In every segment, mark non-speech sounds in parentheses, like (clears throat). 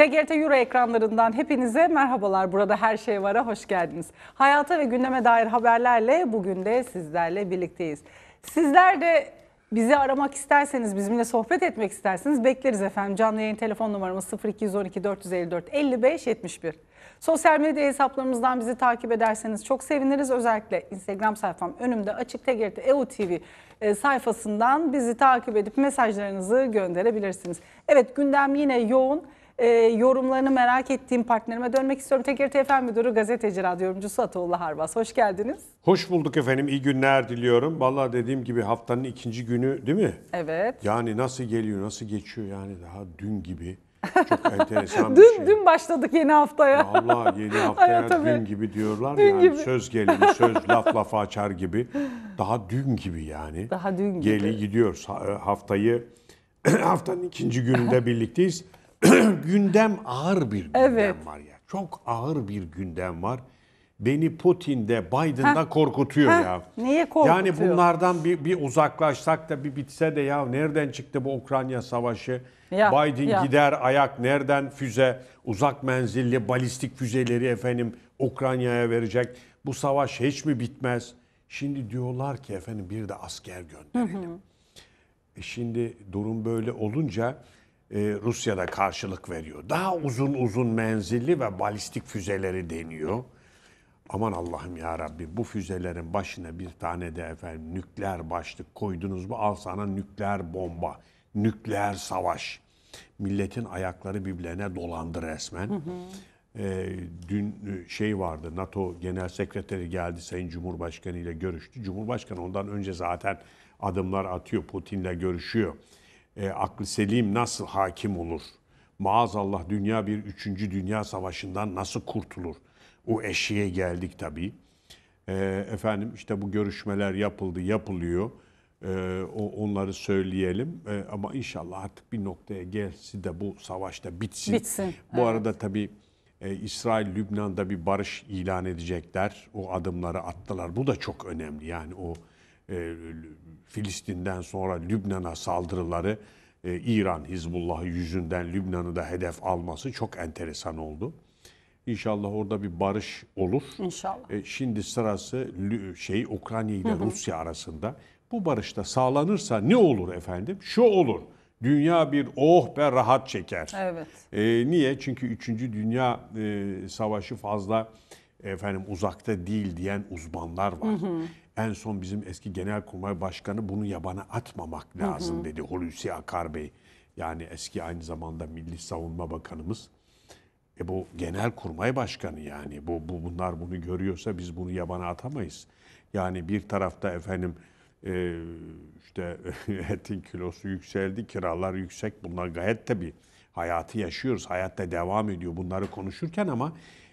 TGRT Euro ekranlarından hepinize merhabalar. Burada her şey vara hoş geldiniz. Hayata ve gündeme dair haberlerle bugün de sizlerle birlikteyiz. Sizler de bizi aramak isterseniz, bizimle sohbet etmek isterseniz bekleriz efendim. Canlı yayın telefon numaramız 0212 454 55 71. Sosyal medya hesaplarımızdan bizi takip ederseniz çok seviniriz. Özellikle Instagram sayfam önümde açık TGRT EU TV e, sayfasından bizi takip edip mesajlarınızı gönderebilirsiniz. Evet gündem yine yoğun e, yorumlarını merak ettiğim partnerime dönmek istiyorum. Tekir TFM Müdürü gazeteci radyomcusu Ataullah Harbas. Hoş geldiniz. Hoş bulduk efendim. İyi günler diliyorum. Valla dediğim gibi haftanın ikinci günü değil mi? Evet. Yani nasıl geliyor, nasıl geçiyor yani daha dün gibi. (laughs) Çok enteresan dün, bir şey. Dün başladık yeni haftaya. Allah yeni (laughs) haftaya Ay, dün gibi diyorlar dün yani. Gibi. Söz gelimi, söz laf lafa açar gibi. Daha dün gibi yani. Daha dün gibi. Geli gidiyoruz. E, haftayı, (clears throat) haftanın ikinci gününde birlikteyiz. (clears throat) gündem ağır bir gündem evet. var ya. Çok ağır bir gündem var. Beni Putin'de, Biden'da ha. korkutuyor ha. ya. Niye korkutuyor? Yani bunlardan bir, bir uzaklaşsak da bir bitse de ya nereden çıktı bu Ukrayna savaşı? Ya, Biden ya. gider ayak nereden füze, uzak menzilli balistik füzeleri efendim Ukrayna'ya verecek. Bu savaş hiç mi bitmez? Şimdi diyorlar ki efendim bir de asker gönderelim. Hı hı. E şimdi durum böyle olunca e, Rusya'da karşılık veriyor. Daha uzun uzun menzilli ve balistik füzeleri deniyor. Aman Allah'ım ya Rabbi bu füzelerin başına bir tane de efendim nükleer başlık koydunuz mu al sana nükleer bomba, nükleer savaş. Milletin ayakları birbirlerine dolandı resmen. Hı hı. Ee, dün e, şey vardı NATO Genel Sekreteri geldi Sayın Cumhurbaşkanı ile görüştü. Cumhurbaşkanı ondan önce zaten adımlar atıyor Putin'le görüşüyor e, aklı selim nasıl hakim olur? Maazallah dünya bir üçüncü dünya savaşından nasıl kurtulur? O eşiğe geldik tabii. E, efendim işte bu görüşmeler yapıldı, yapılıyor. E, o, onları söyleyelim. E, ama inşallah artık bir noktaya gelsin de bu savaşta bitsin. bitsin bu evet. arada tabii e, İsrail Lübnan'da bir barış ilan edecekler. O adımları attılar. Bu da çok önemli. Yani o e, Filistin'den sonra Lübnan'a saldırıları e, İran Hizbullah yüzünden Lübnan'ı da hedef alması çok enteresan oldu. İnşallah orada bir barış olur. İnşallah. E, şimdi sırası şey Ukrayna ile Rusya arasında. Bu barışta sağlanırsa ne olur efendim? Şu olur. Dünya bir oh be rahat çeker. Evet. E, niye? Çünkü 3. Dünya e, Savaşı fazla efendim uzakta değil diyen uzmanlar var. Hı hı. En son bizim eski genelkurmay başkanı bunu yabana atmamak lazım hı hı. dedi Hulusi Akar Bey. Yani eski aynı zamanda Milli Savunma Bakanımız. E bu genelkurmay başkanı yani bu, bu bunlar bunu görüyorsa biz bunu yabana atamayız. Yani bir tarafta efendim e, işte (laughs) etin kilosu yükseldi, kiralar yüksek. Bunlar gayet tabii hayatı yaşıyoruz. hayat da devam ediyor bunları konuşurken ama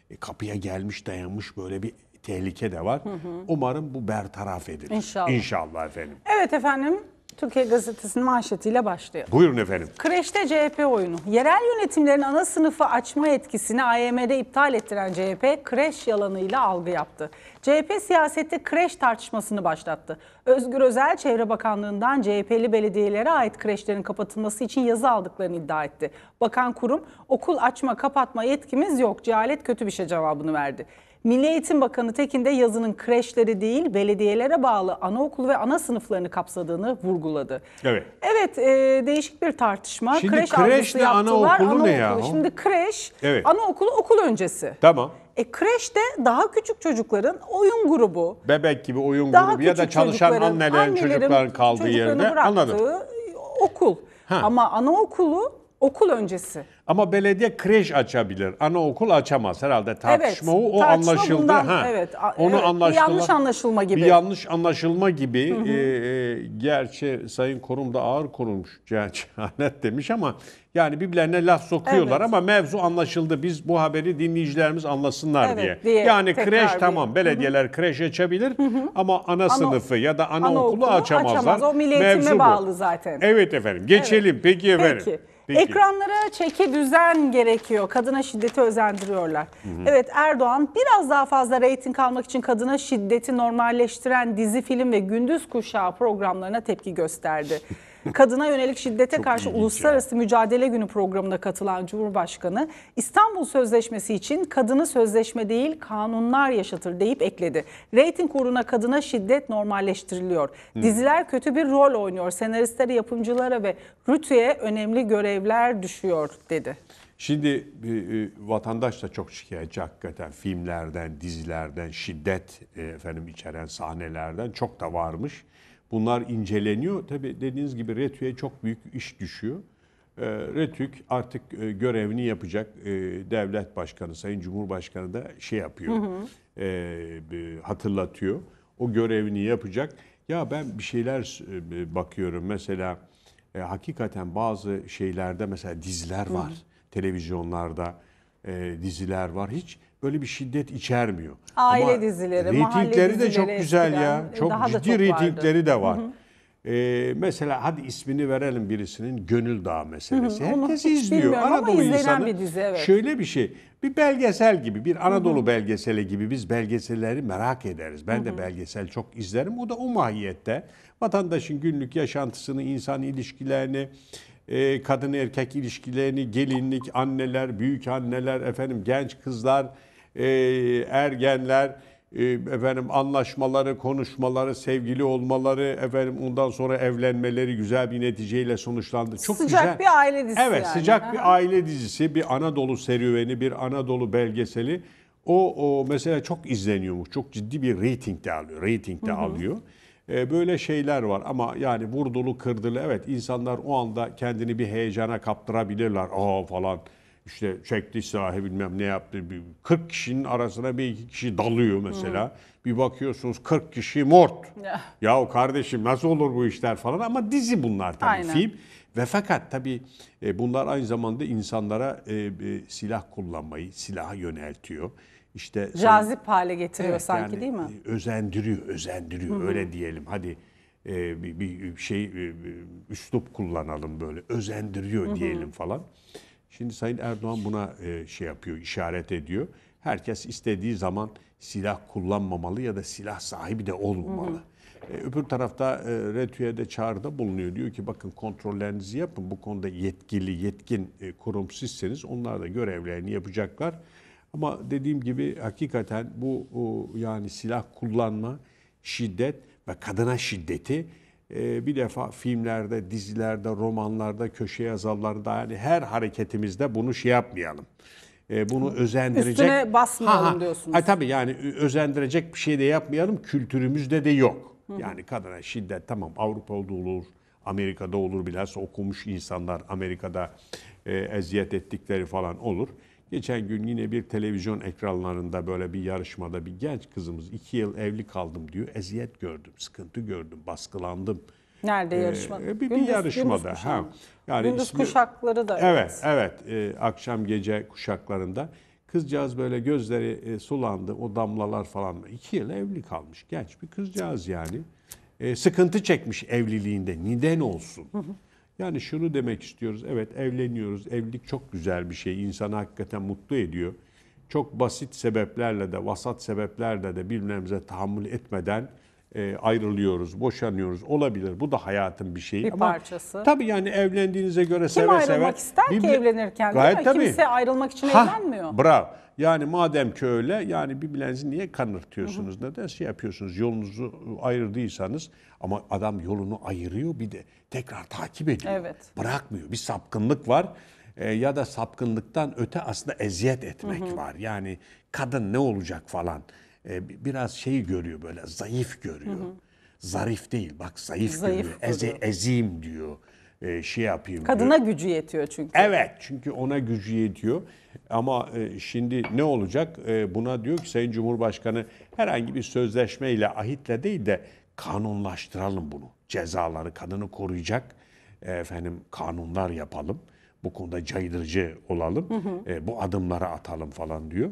e, kapıya gelmiş dayanmış böyle bir tehlike de var. Hı hı. Umarım bu bertaraf edilir. İnşallah. İnşallah efendim. Evet efendim. Türkiye Gazetesi'nin manşetiyle başlıyor. Buyurun efendim. Kreşte CHP oyunu. Yerel yönetimlerin ana sınıfı açma etkisini AYM'de iptal ettiren CHP kreş yalanıyla algı yaptı. CHP siyasette kreş tartışmasını başlattı. Özgür Özel Çevre Bakanlığı'ndan CHP'li belediyelere ait kreşlerin kapatılması için yazı aldıklarını iddia etti. Bakan kurum okul açma kapatma yetkimiz yok cehalet kötü bir şey cevabını verdi. Milli Eğitim Bakanı Tekin de yazının kreşleri değil belediyelere bağlı anaokul ve ana sınıflarını kapsadığını vurguladı. Evet. Evet e, değişik bir tartışma. Şimdi kreş, kreşle anaokulu anaokulu ne ya? Şimdi kreş evet. anaokulu okul öncesi. Tamam. E de daha küçük çocukların oyun grubu. Bebek gibi oyun daha grubu ya da çalışan annelerin, annelerin çocukların kaldığı yerine, Anladım. okul. Ha. Ama anaokulu okul öncesi. Ama belediye kreş açabilir. Anaokul açamaz herhalde. Tartışma evet, o, tartışma anlaşıldı. Bundan, ha. Evet. Onu evet, anlaştılar. Bir yanlış anlaşılma gibi. Bir yanlış anlaşılma gibi. Hı e, e, gerçi Sayın Korum da ağır korumuş cehalet (laughs) demiş ama yani birbirlerine laf sokuyorlar evet. ama mevzu anlaşıldı. Biz bu haberi dinleyicilerimiz anlasınlar evet, diye. diye. Yani kreş bir... tamam belediyeler hı kreş açabilir ama ana, sınıfı ya da anaokulu ana, okulu açamazlar. Açamaz. O milli eğitime bağlı zaten. Evet efendim. Geçelim. Evet. Peki efendim. Peki. Peki. Ekranlara çeki düzen gerekiyor. Kadına şiddeti özendiriyorlar. Hı hı. Evet Erdoğan biraz daha fazla reyting almak için kadına şiddeti normalleştiren dizi, film ve gündüz kuşağı programlarına tepki gösterdi. (laughs) kadına yönelik şiddete karşı uluslararası ya. mücadele günü programına katılan Cumhurbaşkanı İstanbul Sözleşmesi için kadını sözleşme değil kanunlar yaşatır deyip ekledi. Rating uğruna kadına şiddet normalleştiriliyor. Hı. Hmm. Diziler kötü bir rol oynuyor. Senaristlere, yapımcılara ve RTÜ'ye önemli görevler düşüyor dedi. Şimdi e, e, vatandaş da çok şikayetçi hakikaten filmlerden, dizilerden, şiddet e, efendim içeren sahnelerden çok da varmış. Bunlar inceleniyor. Tabi dediğiniz gibi RETÜ'ye çok büyük iş düşüyor. Ee, RETÜK artık e, görevini yapacak e, devlet başkanı, sayın cumhurbaşkanı da şey yapıyor, hı hı. E, hatırlatıyor. O görevini yapacak. Ya ben bir şeyler bakıyorum mesela hakikaten bazı şeylerde mesela diziler var. Hı hı. Televizyonlarda diziler var. Hiç öyle bir şiddet içermiyor. Aile Ama dizileri, reytingleri de çok güzel ya. Çok daha ciddi çok reytingleri de var. Ee, mesela hadi ismini verelim birisinin Gönül Dağı meselesi. Hı hı, Herkes izliyor. Anadolu insanı bir dizi, evet. şöyle bir şey. Bir belgesel gibi, bir Anadolu belgeseli gibi biz belgeselleri merak ederiz. Ben de belgesel çok izlerim. O da o mahiyette. Vatandaşın günlük yaşantısını, insan ilişkilerini, e, kadın erkek ilişkilerini, gelinlik, anneler, büyük anneler, efendim genç kızlar, e, ergenler e, efendim anlaşmaları, konuşmaları, sevgili olmaları, efendim ondan sonra evlenmeleri güzel bir neticeyle sonuçlandı. Çok sıcak güzel. bir aile dizisi. Evet, yani. sıcak bir aile dizisi, bir Anadolu serüveni, bir Anadolu belgeseli. O, o mesela çok izleniyormuş. Çok ciddi bir rating de alıyor. Rating de alıyor. Ee, böyle şeyler var ama yani vurdulu kırdılı evet insanlar o anda kendini bir heyecana kaptırabilirler. Aa falan işte çekti sahi bilmem ne yaptı. 40 kişinin arasına bir iki kişi dalıyor mesela. Hı. Bir bakıyorsunuz 40 kişi mort. Ya. Yahu kardeşim nasıl olur bu işler falan ama dizi bunlar tabii Aynen. film. Ve fakat tabii e, bunlar aynı zamanda insanlara e, e, silah kullanmayı, silaha yöneltiyor. İşte cazip sen, hale getiriyor evet, sanki yani, değil mi? Özendiriyor, özendiriyor Hı-hı. öyle diyelim. Hadi e, bir, bir şey e, üslup kullanalım böyle özendiriyor Hı-hı. diyelim falan. Şimdi Sayın Erdoğan buna e, şey yapıyor, işaret ediyor. Herkes istediği zaman silah kullanmamalı ya da silah sahibi de olmamalı. Hı hı. E, öbür tarafta e, RETÜ'ye de çağrıda bulunuyor. Diyor ki bakın kontrollerinizi yapın. Bu konuda yetkili, yetkin e, kurum sizseniz onlar da görevlerini yapacaklar. Ama dediğim gibi hakikaten bu o, yani silah kullanma, şiddet ve kadına şiddeti ee, bir defa filmlerde, dizilerde, romanlarda, köşe yazarlarında yani her hareketimizde bunu şey yapmayalım. Ee, bunu özendirecek... Üstüne basmayalım ha. diyorsunuz. Ha, tabii yani özendirecek bir şey de yapmayalım. Kültürümüzde de yok. Hı hı. Yani kadına şiddet tamam Avrupa'da olur, Amerika'da olur bilhassa okumuş insanlar Amerika'da e, eziyet ettikleri falan olur. Geçen gün yine bir televizyon ekranlarında böyle bir yarışmada bir genç kızımız iki yıl evli kaldım diyor. Eziyet gördüm, sıkıntı gördüm, baskılandım. Nerede ee, yarışma? E, bir, bir yarışmada. Gündüz ha. Yani gündüz ismi, kuşakları da. Evet, evet. evet e, akşam gece kuşaklarında. Kızcağız böyle gözleri e, sulandı. O damlalar falan. İki yıl evli kalmış. Genç bir kızcağız yani. E, sıkıntı çekmiş evliliğinde. Neden olsun? Hı hı. Yani şunu demek istiyoruz. Evet evleniyoruz. Evlilik çok güzel bir şey. İnsanı hakikaten mutlu ediyor. Çok basit sebeplerle de, vasat sebeplerle de birbirimize tahammül etmeden e, ayrılıyoruz, boşanıyoruz. Olabilir. Bu da hayatın bir şeyi. Bir Ama parçası. Tabii yani evlendiğinize göre Kim seve seve. Kim ayrılmak ister bir, ki evlenirken gayet değil mi? Tabii. Kimse ayrılmak için ha, evlenmiyor. Bravo. Yani madem ki öyle yani birbirlerinizi niye kanırtıyorsunuz? Neden şey yapıyorsunuz? Yolunuzu ayırdıysanız ama adam yolunu ayırıyor bir de tekrar takip ediyor. Evet. Bırakmıyor. Bir sapkınlık var e, ya da sapkınlıktan öte aslında eziyet etmek hı hı. var. Yani kadın ne olacak falan. E, biraz şey görüyor böyle zayıf görüyor. Hı hı. Zarif değil bak zayıf, zayıf görüyor. Eze, ezim diyor. E, şey yapayım Kadına diyor. gücü yetiyor çünkü. Evet çünkü ona gücü yetiyor. Ama e, şimdi ne olacak? E, buna diyor ki Sayın Cumhurbaşkanı herhangi bir sözleşmeyle ahitle değil de kanunlaştıralım bunu. Cezaları kadını koruyacak e, efendim kanunlar yapalım. Bu konuda caydırıcı olalım. Hı hı. E, bu adımları atalım falan diyor.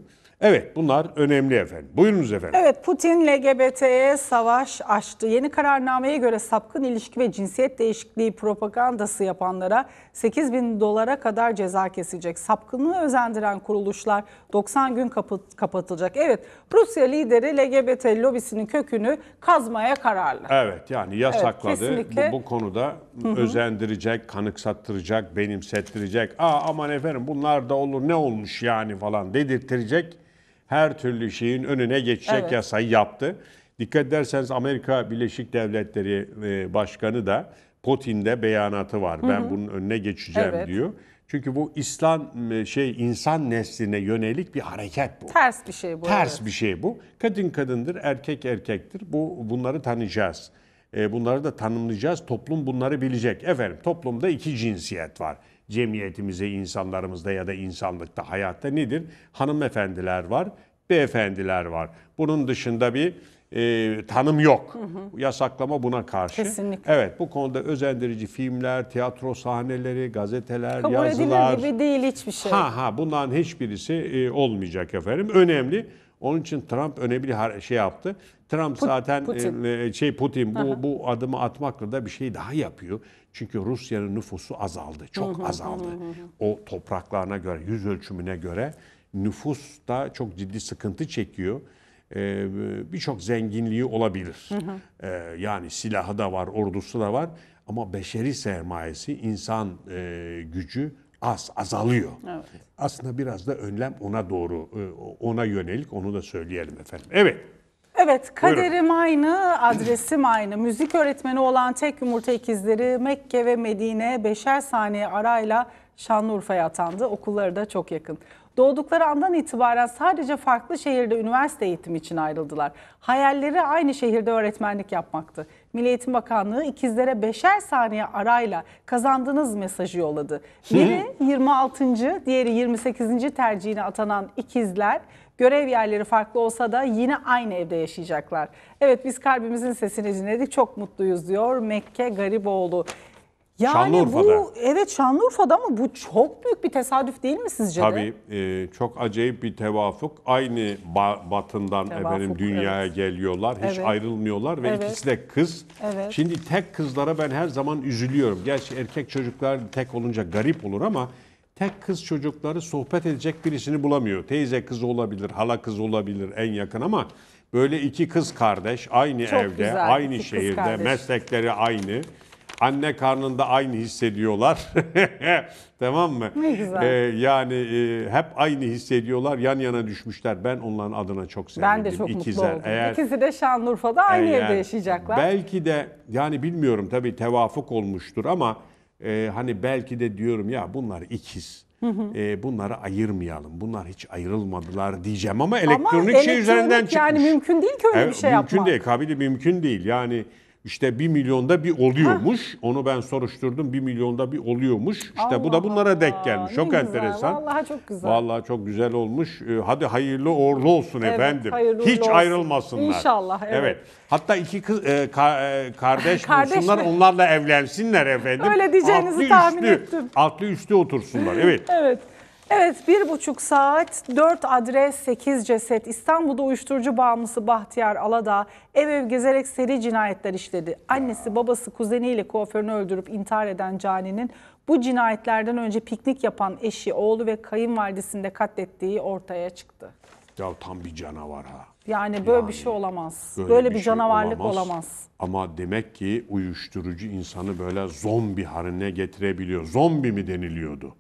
Evet bunlar önemli efendim. Buyurunuz efendim. Evet Putin LGBT'ye savaş açtı. Yeni kararnameye göre sapkın ilişki ve cinsiyet değişikliği propagandası yapanlara 8 bin dolara kadar ceza kesecek. Sapkınlığı özendiren kuruluşlar 90 gün kapı- kapatılacak. Evet Rusya lideri LGBT lobisinin kökünü kazmaya kararlı. Evet yani yasakladı. kesinlikle. bu, bu konuda özendirecek, kanıksattıracak, benimsettirecek. Aa aman efendim bunlar da olur ne olmuş yani falan dedirtirecek her türlü şeyin önüne geçecek evet. yasayı yaptı. Dikkat ederseniz Amerika Birleşik Devletleri e, Başkanı da Putin'de beyanatı var. Hı hı. Ben bunun önüne geçeceğim evet. diyor. Çünkü bu İslam e, şey insan nesline yönelik bir hareket bu. Ters bir şey bu. Ters evet. bir şey bu. Kadın kadındır, erkek erkektir. Bu bunları tanıyacağız. E, bunları da tanımlayacağız. Toplum bunları bilecek. Efendim toplumda iki cinsiyet var cemiyetimizde, insanlarımızda ya da insanlıkta, hayatta nedir? Hanımefendiler var, beyefendiler var. Bunun dışında bir e, tanım yok. Hı hı. Yasaklama buna karşı. Kesinlikle. Evet bu konuda özendirici filmler, tiyatro sahneleri, gazeteler, Kabul yazılar. Kabul edilir gibi değil hiçbir şey. Ha ha bundan hiçbirisi e, olmayacak efendim. Önemli. Onun için Trump önemli bir şey yaptı. Trump Put, zaten e, Putin. E, şey Putin bu bu adımı atmakla da bir şey daha yapıyor. Çünkü Rusya'nın nüfusu azaldı. Çok hı hı, azaldı. Hı hı. O topraklarına göre, yüz ölçümüne göre nüfus da çok ciddi sıkıntı çekiyor. Ee, Birçok zenginliği olabilir. Hı hı. Ee, yani silahı da var, ordusu da var. Ama beşeri sermayesi, insan e, gücü az azalıyor. Evet. Aslında biraz da önlem ona doğru e, ona yönelik onu da söyleyelim efendim. Evet. Evet, kaderim Buyurun. aynı, adresim aynı. Müzik öğretmeni olan tek yumurta ikizleri Mekke ve Medine beşer saniye arayla Şanlıurfa'ya atandı. Okulları da çok yakın. Doğdukları andan itibaren sadece farklı şehirde üniversite eğitimi için ayrıldılar. Hayalleri aynı şehirde öğretmenlik yapmaktı. Milli Eğitim Bakanlığı ikizlere beşer saniye arayla kazandınız mesajı yolladı. Biri 26. diğeri 28. tercihine atanan ikizler görev yerleri farklı olsa da yine aynı evde yaşayacaklar. Evet biz kalbimizin sesini dinledik çok mutluyuz diyor Mekke Gariboğlu. Yani Şanlıurfa'da. bu evet Şanlıurfa'da ama bu çok büyük bir tesadüf değil mi sizce Tabii, de? Tabii e, çok acayip bir tevafuk. Aynı ba- batından tevafuk, efendim dünyaya evet. geliyorlar. Hiç evet. ayrılmıyorlar ve evet. ikisi de kız. Evet. Şimdi tek kızlara ben her zaman üzülüyorum. Gerçi erkek çocuklar tek olunca garip olur ama tek kız çocukları sohbet edecek birisini bulamıyor. Teyze kız olabilir, hala kız olabilir en yakın ama böyle iki kız kardeş aynı Çok evde, güzel, aynı şehirde, meslekleri aynı anne karnında aynı hissediyorlar. (laughs) tamam mı? Ne güzel. Ee, yani e, hep aynı hissediyorlar. Yan yana düşmüşler. Ben onların adına çok sevindim. Ben de çok İkizler. mutlu oldum. Eğer, İkisi de Şanlıurfa'da aynı eğer, evde yaşayacaklar. Belki de yani bilmiyorum tabii tevafuk olmuştur ama e, hani belki de diyorum ya bunlar ikiz. E, bunları ayırmayalım. Bunlar hiç ayrılmadılar diyeceğim ama elektronik, ama elektronik şey üzerinden yani çıkmış. Yani mümkün değil ki öyle evet, bir e, şey mümkün yapmak. Mümkün değil. Kabili mümkün değil. Yani işte bir milyonda bir oluyormuş. Ha. Onu ben soruşturdum. Bir milyonda bir oluyormuş. İşte Allah bu da bunlara Allah. denk gelmiş. Ne çok güzel. enteresan. Vallahi çok güzel. Vallahi çok güzel olmuş. Ee, hadi hayırlı uğurlu olsun evet, efendim. Hiç olsun. ayrılmasınlar. İnşallah. Evet. evet. Hatta iki kız e, ka, e, kardeş, (laughs) kardeş bulsunlar. Mi? Onlarla evlensinler efendim. Öyle diyeceğinizi altlı tahmin üstlü, ettim. Altlı üstü otursunlar. Evet. (laughs) evet. Evet bir buçuk saat dört adres sekiz ceset İstanbul'da uyuşturucu bağımlısı Bahtiyar Aladağ ev ev gezerek seri cinayetler işledi. Annesi babası kuzeniyle kuaförünü öldürüp intihar eden Cani'nin bu cinayetlerden önce piknik yapan eşi oğlu ve kayınvalidesini de katlettiği ortaya çıktı. Ya tam bir canavar ha. Yani böyle yani, bir şey olamaz. Böyle, böyle bir, bir şey canavarlık olamaz. olamaz. Ama demek ki uyuşturucu insanı böyle zombi haline getirebiliyor. Zombi mi deniliyordu?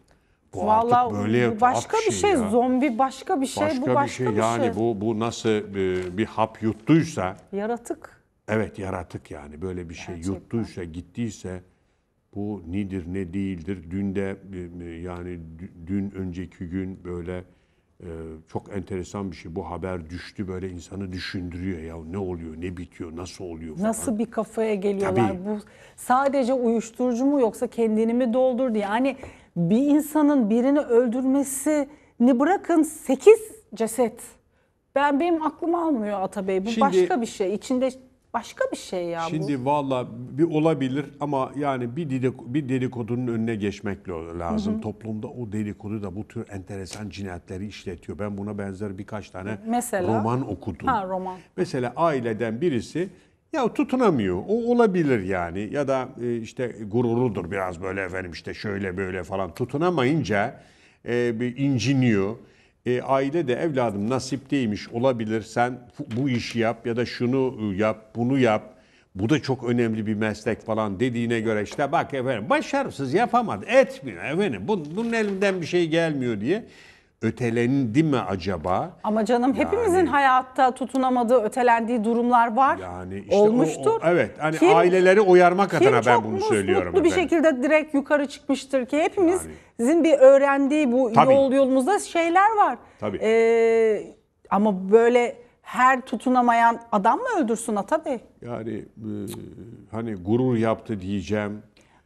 Bu Vallahi artık böyle başka bir şey, şey, ya. zombi başka bir şey, başka bu başka bir şey. Bir yani şey. bu bu nasıl bir, e, bir hap yuttuysa yaratık. Evet yaratık yani böyle bir şey Gerçekten. yuttuysa, gittiyse bu nedir ne değildir. Dün de e, e, yani dün önceki gün böyle çok enteresan bir şey. Bu haber düştü böyle insanı düşündürüyor ya ne oluyor, ne bitiyor, nasıl oluyor falan. Nasıl bir kafaya geliyorlar? Tabii. Bu sadece uyuşturucu mu yoksa kendini mi doldurdu? Yani bir insanın birini öldürmesini bırakın 8 ceset. Ben benim aklım almıyor Atabey. Bu Şimdi- başka bir şey. İçinde başka bir şey ya bu. Şimdi valla bir olabilir ama yani bir dedik- bir dedikodunun önüne geçmek lo- lazım. Toplumda o dedikodu da bu tür enteresan cinayetleri işletiyor. Ben buna benzer birkaç tane Mesela? roman okudum. Ha, roman. Mesela aileden birisi ya tutunamıyor. O olabilir yani. Ya da e, işte gururudur biraz böyle efendim işte şöyle böyle falan. Tutunamayınca e, bir inciniyor. E, aile de evladım nasip değilmiş olabilir. Sen bu işi yap ya da şunu e, yap, bunu yap. Bu da çok önemli bir meslek falan dediğine göre işte bak efendim başarısız yapamadı, etmiyor efendim. Bunun, elinden bir şey gelmiyor diye ötelendi mi acaba? Ama canım yani, hepimizin hayatta tutunamadığı, ötelendiği durumlar var. Yani işte olmuştur. O, o, evet. Hani kim, aileleri uyarmak kim adına ben bunu söylüyorum. çok mutlu bir şekilde direkt yukarı çıkmıştır ki hepimiz yani, bir öğrendiği bu tabii, yol yolumuzda şeyler var. Tabii. Ee, ama böyle her tutunamayan adam mı öldürsün Ata Bey? Yani e, hani gurur yaptı diyeceğim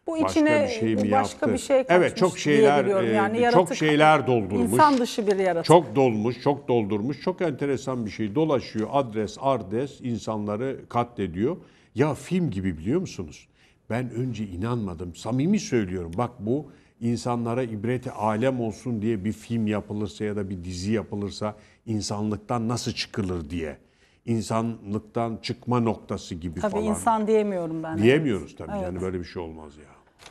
bu içine başka bir şey mi başka yaptı? bir şey Evet çok şeyler e, yani yaratık, çok şeyler doldurmuş. İnsan dışı bir yaratık. Çok dolmuş, çok doldurmuş. Çok enteresan bir şey dolaşıyor. Adres, ardes insanları katlediyor. Ya film gibi biliyor musunuz? Ben önce inanmadım. Samimi söylüyorum. Bak bu insanlara ibreti alem olsun diye bir film yapılırsa ya da bir dizi yapılırsa insanlıktan nasıl çıkılır diye insanlıktan çıkma noktası gibi tabii falan. Tabii insan diyemiyorum ben. Diyemiyoruz evet. tabii evet. yani böyle bir şey olmaz ya.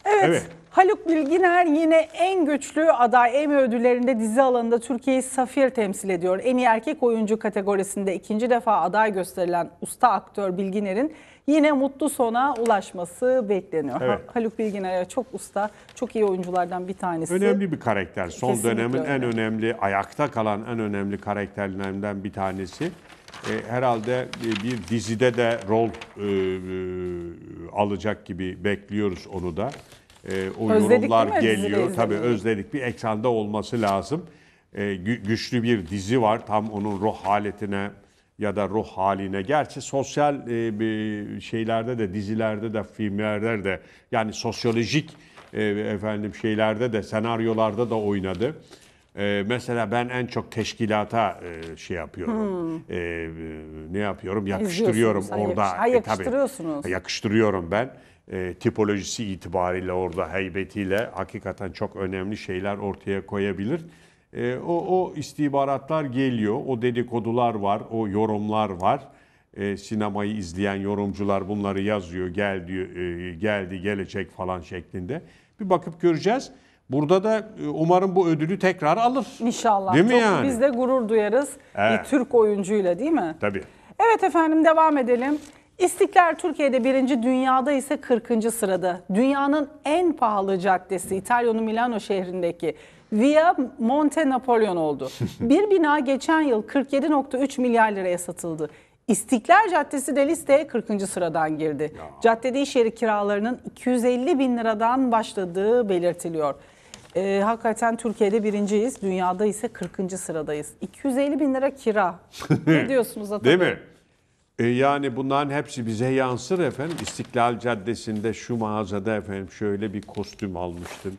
Evet, evet. Haluk Bilginer yine en güçlü aday Emmy ödüllerinde dizi alanında Türkiye'yi Safir temsil ediyor. En iyi erkek oyuncu kategorisinde ikinci defa aday gösterilen usta aktör Bilginer'in yine mutlu sona ulaşması bekleniyor. Evet. Haluk Bilginer çok usta, çok iyi oyunculardan bir tanesi. Önemli bir karakter. Son Kesinlikle dönemin öyle. en önemli, ayakta kalan en önemli karakterlerinden bir tanesi e, herhalde e, bir dizide de rol e, e, alacak gibi bekliyoruz onu da. E, o özledik yorumlar geliyor. Tabii özledik bir ekranda olması lazım. E, gü- güçlü bir dizi var tam onun ruh haletine ya da ruh haline. Gerçi sosyal e, şeylerde de dizilerde de filmlerde de yani sosyolojik e, efendim şeylerde de senaryolarda da oynadı. Ee, mesela ben en çok teşkilata e, şey yapıyorum. Hmm. Ee, e, ne yapıyorum? Yakıştırıyorum orada. Yakış ha, e, yakıştırıyorsunuz. E, yakıştırıyorum ben. E, tipolojisi itibariyle orada heybetiyle hakikaten çok önemli şeyler ortaya koyabilir. E, o, o istihbaratlar geliyor, o dedikodular var, o yorumlar var. E, sinemayı izleyen yorumcular bunları yazıyor, Geldi, e, geldi, gelecek falan şeklinde. Bir bakıp göreceğiz. Burada da e, umarım bu ödülü tekrar alır. İnşallah. Değil mi Çok, yani? Biz de gurur duyarız evet. bir Türk oyuncuyla değil mi? Tabii. Evet efendim devam edelim. İstiklal Türkiye'de birinci, dünyada ise 40. sırada. Dünyanın en pahalı caddesi İtalya'nın Milano şehrindeki Via Monte Napolyon oldu. (laughs) bir bina geçen yıl 47.3 milyar liraya satıldı. İstiklal Caddesi de listeye 40. sıradan girdi. Ya. Caddede iş yeri kiralarının 250 bin liradan başladığı belirtiliyor e, hakikaten Türkiye'de birinciyiz. Dünyada ise 40. sıradayız. 250 bin lira kira. (laughs) ne diyorsunuz Atatürk? Değil mi? E, yani bunların hepsi bize yansır efendim. İstiklal Caddesi'nde şu mağazada efendim şöyle bir kostüm almıştım.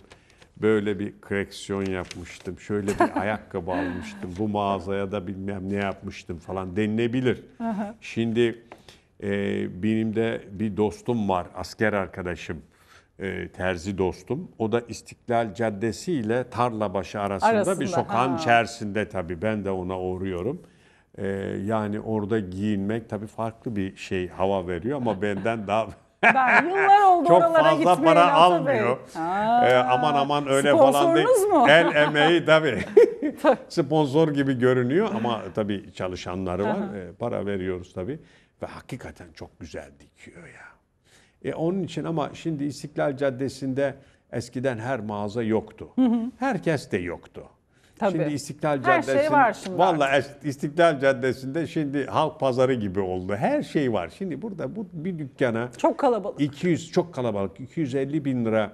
Böyle bir kreksiyon yapmıştım. Şöyle bir (laughs) ayakkabı almıştım. Bu mağazaya da bilmem ne yapmıştım falan denilebilir. Şimdi e, benim de bir dostum var, asker arkadaşım e, terzi dostum. O da İstiklal Caddesi ile Tarlabaşı arasında, arasında bir sokağın ha. içerisinde tabii. Ben de ona uğruyorum. E, yani orada giyinmek tabii farklı bir şey hava veriyor ama (laughs) benden daha ben (laughs) yıllar oldu Çok oralara fazla para almıyor. ee, aman aman öyle falan değil. Mu? El emeği (laughs) tabii. Sponsor gibi görünüyor ama tabii çalışanları var. Ee, para veriyoruz tabii. Ve hakikaten çok güzel dikiyor ya. E onun için ama şimdi İstiklal Caddesi'nde eskiden her mağaza yoktu. Hı hı. Herkes de yoktu. Tabii. Şimdi İstiklal Caddesi. Her şey var şimdi. Valla İstiklal Caddesi'nde şimdi halk pazarı gibi oldu. Her şey var. Şimdi burada bu bir dükkana çok kalabalık. 200 çok kalabalık. 250 bin lira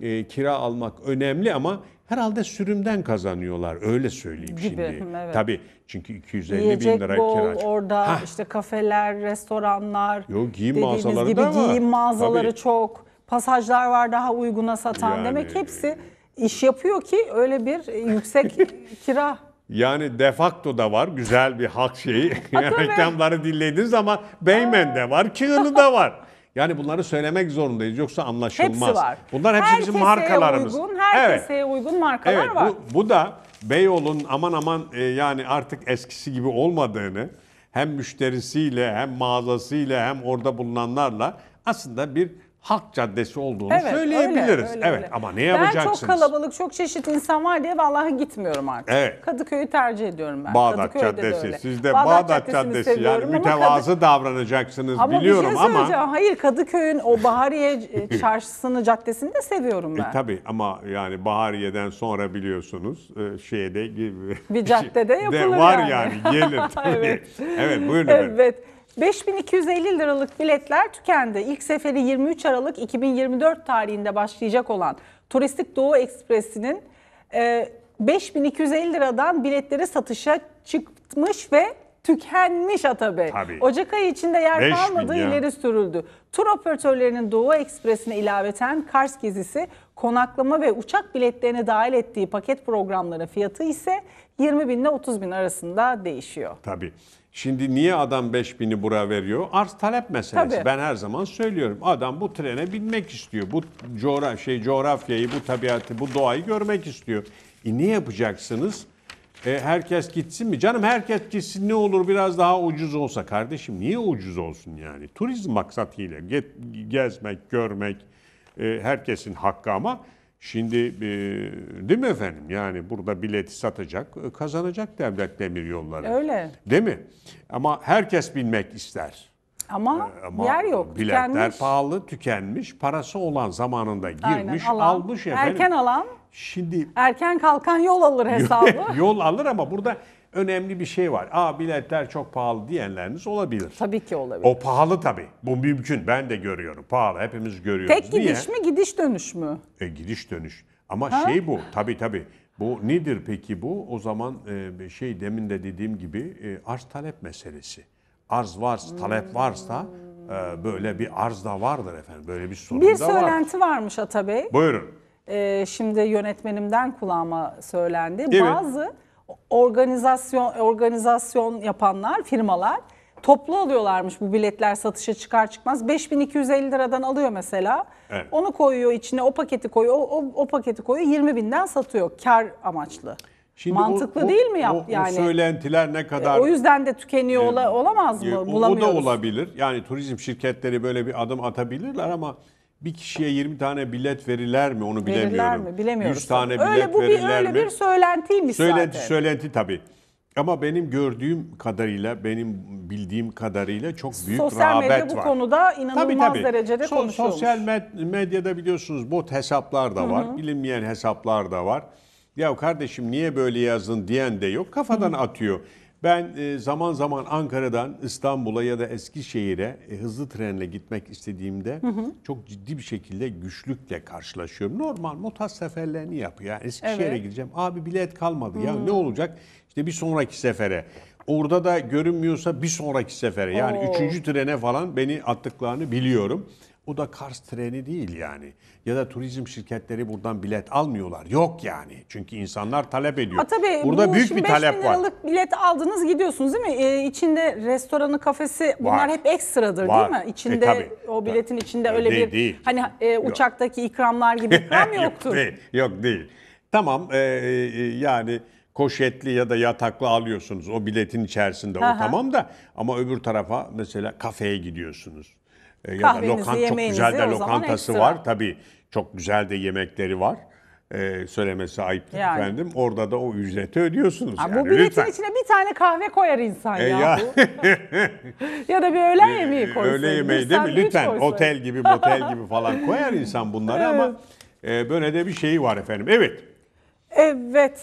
e, kira almak önemli ama herhalde sürümden kazanıyorlar öyle söyleyeyim Gibi, şimdi. Evet. Tabii çünkü 250 Yiyecek bin lira bol, kira. orada Hah. işte kafeler, restoranlar. Yok giyim mağazaları gibi da var. Giyim mağazaları Tabii. çok. Pasajlar var daha uyguna satan. Yani, Demek hepsi iş yapıyor ki öyle bir yüksek (laughs) kira yani defakto da var güzel bir hak şeyi. (laughs) (laughs) Reklamları dinlediniz ama Beymen de var, Kığını da var. Yani bunları söylemek zorundayız yoksa anlaşılmaz. Hepsi var. Bunlar hepsi bizim markalarımız. Uygun, herkese evet. uygun markalar evet, var. Bu, bu da Beyoğlu'nun aman aman e, yani artık eskisi gibi olmadığını hem müşterisiyle hem mağazasıyla hem orada bulunanlarla aslında bir halk caddesi olduğunu evet, söyleyebiliriz. Öyle, öyle, evet öyle. ama ne yapacaksınız? Ben çok kalabalık, çok çeşit insan var diye vallahi gitmiyorum artık. Evet. Kadıköy'ü tercih ediyorum ben. Bağdat Kadıköy'de Caddesi. Siz de Bağdat, Bağdat Caddesi yani mütevazı Kadı... davranacaksınız ama biliyorum bir şey ama. Hayır Kadıköy'ün o Bahariye e, (laughs) çarşısını, caddesini de seviyorum e, ben. E, tabii ama yani Bahariye'den sonra biliyorsunuz e, şeyde bir caddede (laughs) yapılır de, var yani. yani gelir. (laughs) evet. evet buyurun. Evet. Efendim. 5250 liralık biletler tükendi. İlk seferi 23 Aralık 2024 tarihinde başlayacak olan Turistik Doğu Ekspresi'nin 5250 e, liradan biletleri satışa çıkmış ve tükenmiş Atabey. Ocak ayı içinde yer Beş ileri sürüldü. Tur operatörlerinin Doğu Ekspresi'ne ilaveten Kars gezisi, konaklama ve uçak biletlerine dahil ettiği paket programların fiyatı ise 20 bin ile 30 bin arasında değişiyor. Tabii. Şimdi niye adam 5000'i buraya veriyor? Arz talep meselesi. Tabii. Ben her zaman söylüyorum. Adam bu trene binmek istiyor. Bu coğra şey coğrafyayı, bu tabiatı, bu doğayı görmek istiyor. E ne yapacaksınız? E, herkes gitsin mi? Canım herkes gitsin ne olur biraz daha ucuz olsa. Kardeşim niye ucuz olsun yani? Turizm maksatıyla gezmek, görmek e, herkesin hakkı ama Şimdi değil mi efendim? Yani burada bileti satacak, e, kazanacak devlet demir yolları. Öyle. Değil mi? Ama herkes binmek ister. Ama, e, ama yer yok. Biletler tükenmiş. pahalı, tükenmiş. Parası olan zamanında girmiş, Aynen, alan. almış efendim. Erken alan, Şimdi erken kalkan yol alır (laughs) hesabı. yol alır ama burada önemli bir şey var. Aa biletler çok pahalı diyenleriniz olabilir. Tabii ki olabilir. O pahalı tabii. Bu mümkün. Ben de görüyorum. Pahalı. Hepimiz görüyoruz. Tek gidiş Niye? mi gidiş dönüş mü? E, gidiş dönüş. Ama ha? şey bu. Tabii tabii. Bu nedir peki bu? O zaman e, şey demin de dediğim gibi e, arz talep meselesi. Arz varsa, hmm. talep varsa e, böyle bir arz da vardır efendim. Böyle bir sorun bir da var. Bir söylenti varmış Ata Buyurun. E, şimdi yönetmenimden kulağıma söylendi. Evet. Bazı organizasyon organizasyon yapanlar, firmalar toplu alıyorlarmış bu biletler satışa çıkar çıkmaz. 5250 liradan alıyor mesela. Evet. Onu koyuyor içine o paketi koyuyor o, o, o paketi koyuyor 20 binden satıyor kar amaçlı. Şimdi Mantıklı o, o, değil mi yap o, yani? O söylentiler ne e, kadar... o yüzden de tükeniyor e, ola, olamaz mı? E, o, o da olabilir. Yani turizm şirketleri böyle bir adım atabilirler ama bir kişiye 20 tane bilet verirler mi onu bilemiyorum. Verirler mi bilemiyoruz. 100 tane bilet öyle bu verirler bir, öyle mi? bir söylentiymiş söylenti, zaten. Söylenti tabii. Ama benim gördüğüm kadarıyla, benim bildiğim kadarıyla çok büyük sosyal rağbet var. Sosyal medya bu konuda inanılmaz tabii, tabii. derecede so konuşuyormuş. Sosyal med medyada biliyorsunuz bot hesaplar da var, Hı-hı. bilinmeyen hesaplar da var. Ya kardeşim niye böyle yazdın diyen de yok. Kafadan Hı-hı. atıyor. Ben e, zaman zaman Ankara'dan İstanbul'a ya da Eskişehir'e e, hızlı trenle gitmek istediğimde hı hı. çok ciddi bir şekilde güçlükle karşılaşıyorum. Normal motor seferlerini yapıyor. Yani Eskişehir'e evet. gideceğim. Abi bilet kalmadı. Hı. Ya ne olacak? İşte bir sonraki sefere. Orada da görünmüyorsa bir sonraki sefere. Yani Oo. üçüncü trene falan beni attıklarını biliyorum. O da Kars treni değil yani. Ya da turizm şirketleri buradan bilet almıyorlar. Yok yani. Çünkü insanlar talep ediyor. A, tabii, Burada bu büyük bir talep var. liralık bilet aldınız gidiyorsunuz değil mi? Ee, içinde restoranı, kafesi bunlar var. hep ekstradır var. değil mi? E, içinde e, tabii. o biletin içinde öyle değil, bir değil. hani e, uçaktaki yok. ikramlar gibi ikram (laughs) yoktur. yok değil. Yok değil. Tamam e, e, yani koşetli ya da yataklı alıyorsunuz o biletin içerisinde Aha. o tamam da ama öbür tarafa mesela kafeye gidiyorsunuz e, ya da lokant, çok güzel de lokantası var. Tabii çok güzel de yemekleri var e, söylemesi ayıp yani. efendim. Orada da o ücreti ödüyorsunuz. yani, bu biletin lütfen. içine bir tane kahve koyar insan e, ya. Ya. (laughs) da bir öğlen yemeği koysun. Öğle yemeği e, değil mi? Lütfen koysun. otel gibi motel (laughs) gibi falan koyar insan bunları evet. ama e, böyle de bir şeyi var efendim. Evet. Evet.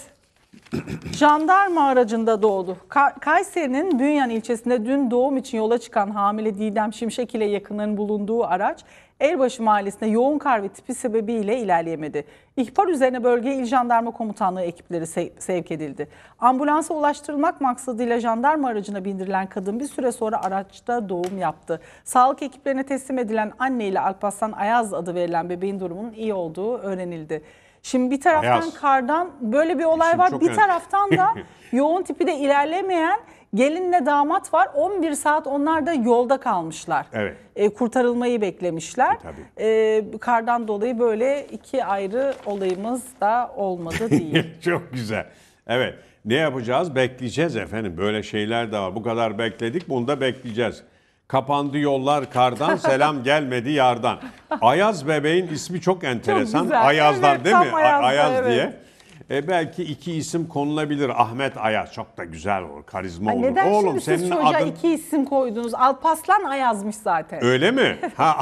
Jandarma aracında doğdu. Ka- Kayseri'nin Bünyan ilçesinde dün doğum için yola çıkan hamile Didem Şimşek ile yakınların bulunduğu araç Elbaşı Mahallesi'nde yoğun kar ve tipi sebebiyle ilerleyemedi. İhbar üzerine bölgeye İl Jandarma Komutanlığı ekipleri sevk edildi. Ambulansa ulaştırılmak maksadıyla jandarma aracına bindirilen kadın bir süre sonra araçta doğum yaptı. Sağlık ekiplerine teslim edilen anne ile Alpaslan Ayaz adı verilen bebeğin durumunun iyi olduğu öğrenildi. Şimdi bir taraftan Ayaz. kardan böyle bir olay Şimdi var. Bir önemli. taraftan da (laughs) yoğun tipi de ilerlemeyen gelinle damat var. 11 saat onlar da yolda kalmışlar. Evet. E, kurtarılmayı beklemişler. E, tabii. E, kardan dolayı böyle iki ayrı olayımız da olmadı (laughs) değil. Çok güzel. Evet. Ne yapacağız? Bekleyeceğiz efendim. Böyle şeyler de var. Bu kadar bekledik. Bunu da bekleyeceğiz. Kapandı yollar kardan, (laughs) selam gelmedi yardan. Ayaz bebeğin ismi çok enteresan. Çok güzel. Ayaz'dan evet, değil mi? Ayaz, Ayaz evet. diye. E belki iki isim konulabilir. Ahmet Ayaz çok da güzel olur, karizma Ay olur. Neden Oğlum şimdi senin siz çocuğa adın... iki isim koydunuz? Alpaslan Ayaz'mış zaten. Öyle mi? (laughs) Ha.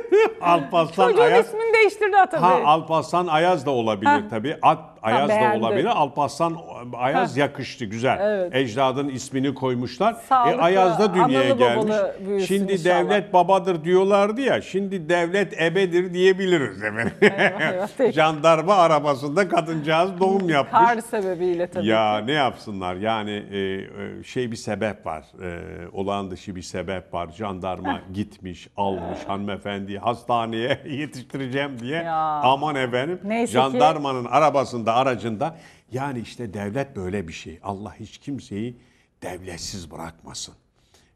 (laughs) Alparslan Çocuğun Ayaz. ismini değiştirdi Atabey. Ha Alparslan Ayaz da olabilir tabii. At Ayaz ha, da olabilir. Alparslan Ayaz ha. yakıştı güzel. Evet. Ecdadın ismini koymuşlar. e, Ayaz da dünyaya gelmiş. Şimdi inşallah. devlet babadır diyorlardı ya. Şimdi devlet ebedir diyebiliriz efendim. (laughs) Eyvah, Jandarma arabasında kadıncağız doğum yapmış. Kar sebebiyle tabii. Ya ki. ne yapsınlar? Yani e, e, şey bir sebep var. E, olağan dışı bir sebep var. Jandarma gitmiş, almış hanımefendi hanımefendiyi hastaneye (laughs) yetiştireceğim diye. Ya. Aman efendim Neyse jandarmanın ki... arabasında aracında yani işte devlet böyle bir şey. Allah hiç kimseyi devletsiz bırakmasın.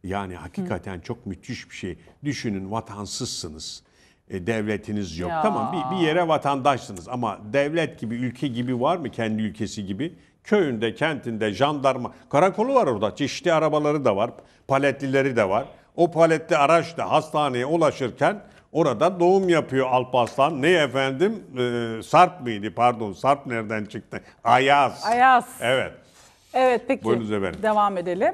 Yani hakikaten Hı. çok müthiş bir şey. Düşünün vatansızsınız. E, devletiniz yok. Ya. Tamam bir, bir yere vatandaşsınız ama devlet gibi ülke gibi var mı kendi ülkesi gibi? Köyünde, kentinde jandarma, karakolu var orada. Çeşitli arabaları da var. Paletlileri de var. O paletli araçla hastaneye ulaşırken Orada doğum yapıyor Alparslan. Ne efendim? Ee, Sarp mıydı? Pardon Sarp nereden çıktı? Ayaz. Ayaz. Evet. Evet peki. Buyurunuz efendim. Devam edelim.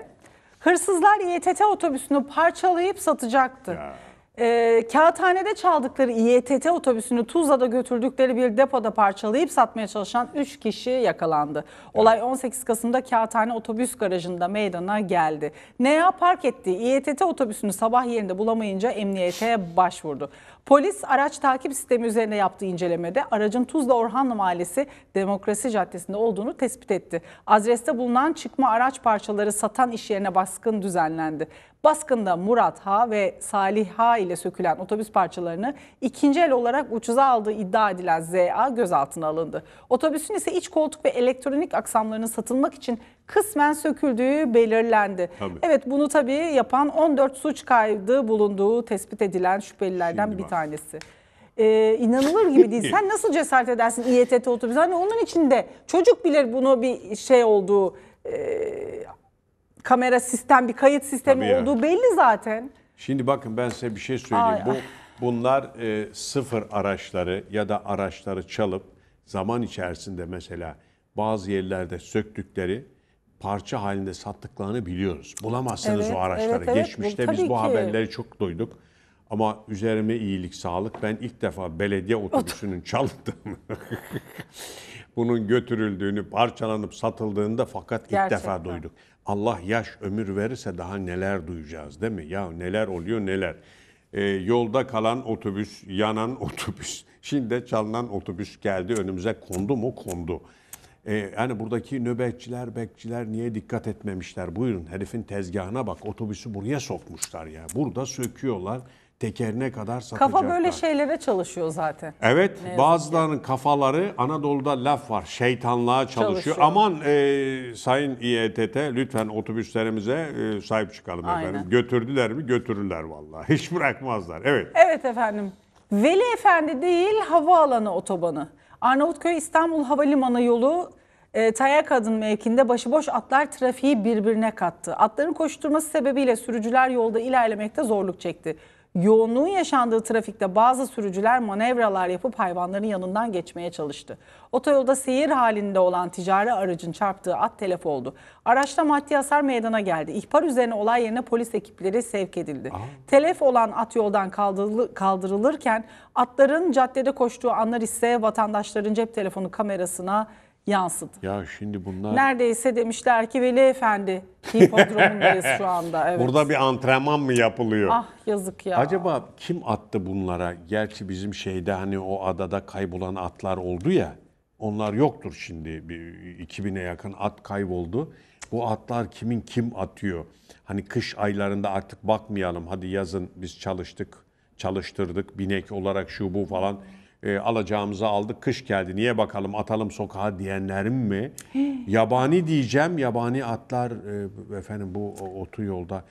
Hırsızlar İETT otobüsünü parçalayıp satacaktı. Ya. E, kağıthanede çaldıkları İETT otobüsünü Tuzla'da götürdükleri bir depoda parçalayıp satmaya çalışan 3 kişi yakalandı. Olay 18 Kasım'da Kağıthane otobüs garajında meydana geldi. NEA park ettiği İETT otobüsünü sabah yerinde bulamayınca emniyete başvurdu. Polis araç takip sistemi üzerine yaptığı incelemede aracın Tuzla Orhanlı Mahallesi Demokrasi Caddesi'nde olduğunu tespit etti. Adreste bulunan çıkma araç parçaları satan iş yerine baskın düzenlendi. Baskında Murat Ha ve Salih Ha ile sökülen otobüs parçalarını ikinci el olarak ucuza aldığı iddia edilen ZA gözaltına alındı. Otobüsün ise iç koltuk ve elektronik aksamlarının satılmak için kısmen söküldüğü belirlendi. Tabii. Evet bunu tabii yapan 14 suç kaydı bulunduğu tespit edilen şüphelilerden Şimdi bir bak. tanesi e, ee, inanılır gibi değil. Sen nasıl cesaret edersin İETT otobüsü? Hani onun içinde çocuk bilir bunu bir şey olduğu e, kamera sistem, bir kayıt sistemi Tabii ya. olduğu belli zaten. Şimdi bakın ben size bir şey söyleyeyim. Ay, Bu bunlar e, sıfır araçları ya da araçları çalıp zaman içerisinde mesela bazı yerlerde söktükleri parça halinde sattıklarını biliyoruz. Bulamazsınız Evet, o araçları. evet, evet. Geçmişte Bu- biz bu ki. haberleri çok duyduk. Ama üzerime iyilik sağlık. Ben ilk defa belediye otobüsünün (laughs) çalındığını, (laughs) bunun götürüldüğünü, parçalanıp satıldığını da fakat ilk Gerçekten. defa duyduk. Allah yaş ömür verirse daha neler duyacağız değil mi? Ya neler oluyor neler. Ee, yolda kalan otobüs, yanan (laughs) otobüs, şimdi de çalınan otobüs geldi önümüze kondu mu kondu. Ee, yani buradaki nöbetçiler, bekçiler niye dikkat etmemişler? Buyurun herifin tezgahına bak otobüsü buraya sokmuşlar ya. Burada söküyorlar tekerine kadar satacaklar. Kafa böyle şeylere çalışıyor zaten. Evet bazılarının ki. kafaları Anadolu'da laf var şeytanlığa çalışıyor. çalışıyor. Aman e, sayın İETT lütfen otobüslerimize e, sahip çıkalım Aynen. efendim. Götürdüler mi götürürler vallahi (laughs) hiç bırakmazlar evet. Evet efendim Veli Efendi değil havaalanı otobanı. Arnavutköy İstanbul Havalimanı yolu e, Taya Kadın mevkinde başıboş atlar trafiği birbirine kattı. Atların koşturması sebebiyle sürücüler yolda ilerlemekte zorluk çekti yoğunluğun yaşandığı trafikte bazı sürücüler manevralar yapıp hayvanların yanından geçmeye çalıştı. Otoyolda seyir halinde olan ticari aracın çarptığı at telef oldu. Araçta maddi hasar meydana geldi. İhbar üzerine olay yerine polis ekipleri sevk edildi. Aa. Telef olan at yoldan kaldırılırken atların caddede koştuğu anlar ise vatandaşların cep telefonu kamerasına yansıdı. Ya şimdi bunlar... Neredeyse demişler ki Veli Efendi hipodromundayız şu anda. (laughs) Evet. Burada bir antrenman mı yapılıyor? Ah yazık ya. Acaba kim attı bunlara? Gerçi bizim şeyde hani o adada kaybolan atlar oldu ya. Onlar yoktur şimdi. 2000'e yakın at kayboldu. Bu atlar kimin kim atıyor? Hani kış aylarında artık bakmayalım. Hadi yazın biz çalıştık, çalıştırdık. Binek olarak şu bu falan e, alacağımızı aldık kış geldi niye bakalım atalım sokağa diyenlerim mi? yabani diyeceğim yabani atlar e, efendim bu otu yolda.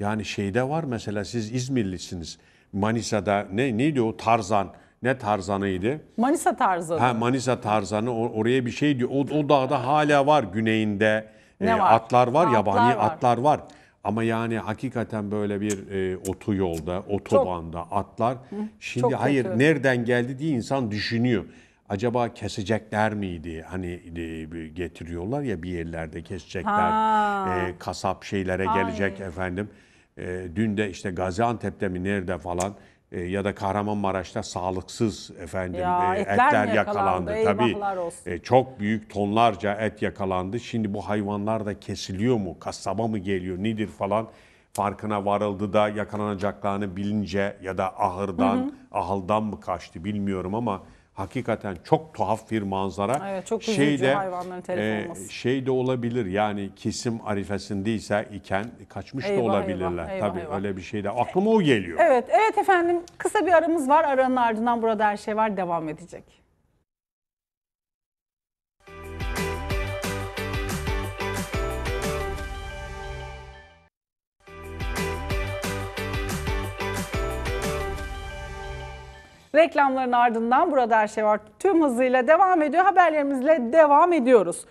Yani şeyde var mesela siz İzmirlisiniz. Manisa'da ne neydi o Tarzan? Ne Tarzan'ıydı? Manisa Tarzanı. Ha Manisa Tarzan'ı or- oraya bir şey diyor. O, o dağda hala var güneyinde. Ne e, var? Atlar var, atlar yabani var. atlar var. Ama yani hakikaten böyle bir e, otu yolda, otobanda Çok. atlar. Şimdi Çok hayır kötü. nereden geldi diye insan düşünüyor. Acaba kesecekler miydi? Hani e, getiriyorlar ya bir yerlerde kesecekler. E, kasap şeylere Ay. gelecek efendim. E, dün de işte Gaziantep'te mi nerede falan e, ya da Kahramanmaraş'ta sağlıksız efendim ya, e, etler, etler yakalandı. yakalandı. Tabii e, çok büyük tonlarca et yakalandı. Şimdi bu hayvanlar da kesiliyor mu? Kasaba mı geliyor? Nedir falan? Farkına varıldı da yakalanacaklarını bilince ya da ahırdan, hı hı. ahıldan mı kaçtı bilmiyorum ama hakikaten çok tuhaf bir manzara. Evet, çok üzücü şeyde, hayvanların telef e, olması. şey de olabilir yani kesim arifesindeyse iken kaçmış eyvah, da olabilirler. Eyvah, eyvah, Tabii eyvah. öyle bir şey de aklıma o geliyor. Evet, evet efendim kısa bir aramız var. Aranın ardından burada her şey var devam edecek. Reklamların ardından burada her şey var. Tüm hızıyla devam ediyor. Haberlerimizle devam ediyoruz.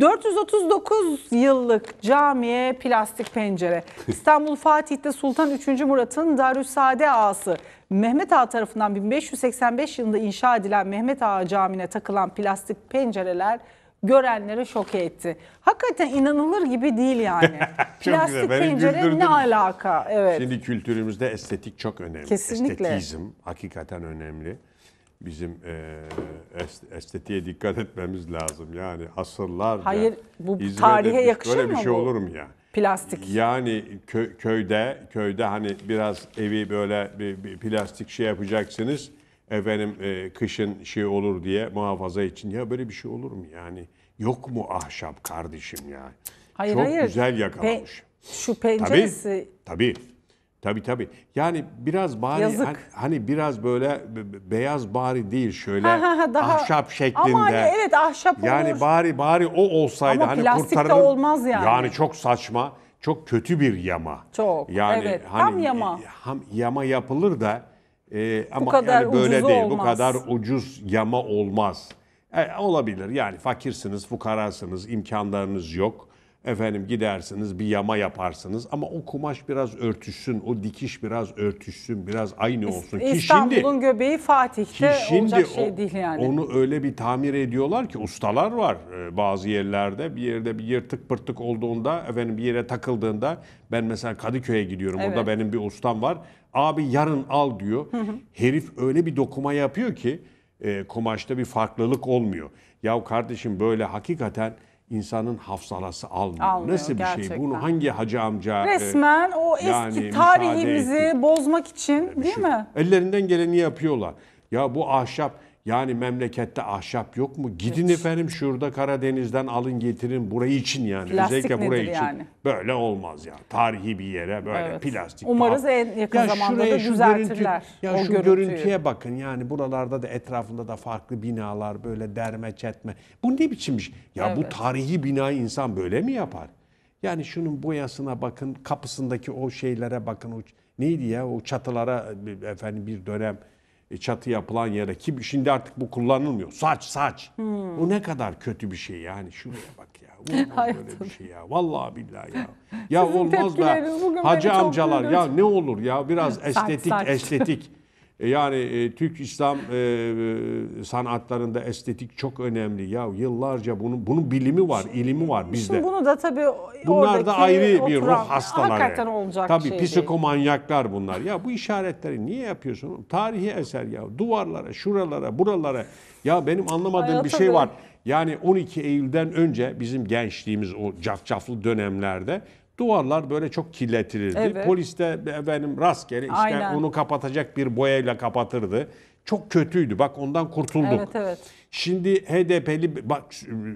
439 yıllık camiye plastik pencere. (laughs) İstanbul Fatih'te Sultan 3. Murat'ın Darüsade ağası Mehmet Ağa tarafından 1585 yılında inşa edilen Mehmet Ağa Camii'ne takılan plastik pencereler görenleri şoke etti. Hakikaten inanılır gibi değil yani. (laughs) Plastik güzel, ne alaka? Evet. Şimdi kültürümüzde estetik çok önemli. Kesinlikle. Estetizm hakikaten önemli. Bizim e, estetiğe dikkat etmemiz lazım. Yani asırlarca Hayır, bu tarihe etmiş. yakışır Böyle bir şey bu? olur mu ya? Plastik. Yani köyde köyde hani biraz evi böyle bir, bir plastik şey yapacaksınız efendim e, kışın şey olur diye muhafaza için. Ya böyle bir şey olur mu yani? Yok mu ahşap kardeşim ya? Hayır, Çok hayır. güzel yakalamış. Pe şu penceresi. Tabi. Tabi tabi. Yani biraz bari Yazık. hani, hani biraz böyle beyaz bari değil şöyle daha, ahşap şeklinde. Ama hani evet ahşap olur. Yani bari bari o olsaydı ama hani kurtarılır. olmaz yani. Yani çok saçma. Çok kötü bir yama. Çok. Yani evet. Hani, ham yama. E, ham yama yapılır da e, ama bu kadar yani böyle değil. Olmaz. Bu kadar ucuz yama olmaz. E, olabilir. Yani fakirsiniz, fukarasınız, imkanlarınız yok. Efendim gidersiniz bir yama yaparsınız ama o kumaş biraz örtüşsün, o dikiş biraz örtüşsün, biraz aynı olsun. İstanbul'un göbeği Fatih'te şimdi olacak o, şey değil yani. Onu öyle bir tamir ediyorlar ki ustalar var e, bazı yerlerde. Bir yerde bir yırtık pırtık olduğunda, efendim bir yere takıldığında ben mesela Kadıköy'e gidiyorum. Evet. Orada benim bir ustam var. Abi yarın al diyor. Herif öyle bir dokuma yapıyor ki e, kumaşta bir farklılık olmuyor. Ya kardeşim böyle hakikaten insanın hafsalası almıyor. almıyor Nasıl bir şey gerçekten. şey? Bunu hangi hacı amca e, resmen e, o eski yani tarihimizi bozmak için değil şey. mi? Ellerinden geleni yapıyorlar. Ya bu ahşap yani memlekette ahşap yok mu? Gidin evet. efendim şurada Karadeniz'den alın getirin burayı için yani. Plastik Özellikle burayı için. Yani? Böyle olmaz ya. Tarihi bir yere böyle evet. plastik. Umarız en yakın ya zamanda şuraya, da düzeltirler. görüntü, ya o şu görüntüyü. görüntüye bakın yani buralarda da etrafında da farklı binalar böyle derme çetme. Bu ne biçim iş? Ya evet. bu tarihi binayı insan böyle mi yapar? Yani şunun boyasına bakın, kapısındaki o şeylere bakın. O, neydi ya o çatılara e, e, efendim bir dönem e, çatı yapılan yere kim şimdi artık bu kullanılmıyor. Saç saç. Hmm. Bu ne kadar kötü bir şey yani. Şuraya bak ya. Olmaz (laughs) böyle bir şey ya. Vallahi billahi ya. (laughs) Ya Sizin olmaz da hacı amcalar ya ne olur ya biraz estetik estetik. E, yani e, Türk İslam e, e, sanatlarında estetik çok önemli. Ya yıllarca bunun bunun bilimi var, ilimi var bizde. Şimdi bunu da tabii Bunlar da ayrı bir ruh hastaları. Hakikaten olacak tabii şey psikomanyaklar bunlar. Ya bu işaretleri niye yapıyorsun? Tarihi eser ya. Duvarlara, şuralara, buralara. Ya benim anlamadığım Ay, bir tabii. şey var. Yani 12 Eylül'den önce bizim gençliğimiz o cafcaflı dönemlerde Duvarlar böyle çok kirletilirdi. Evet. Polis de efendim rastgele işte Aynen. onu kapatacak bir boyayla kapatırdı. Çok kötüydü. Bak ondan kurtulduk. Evet, evet. Şimdi HDP'li bak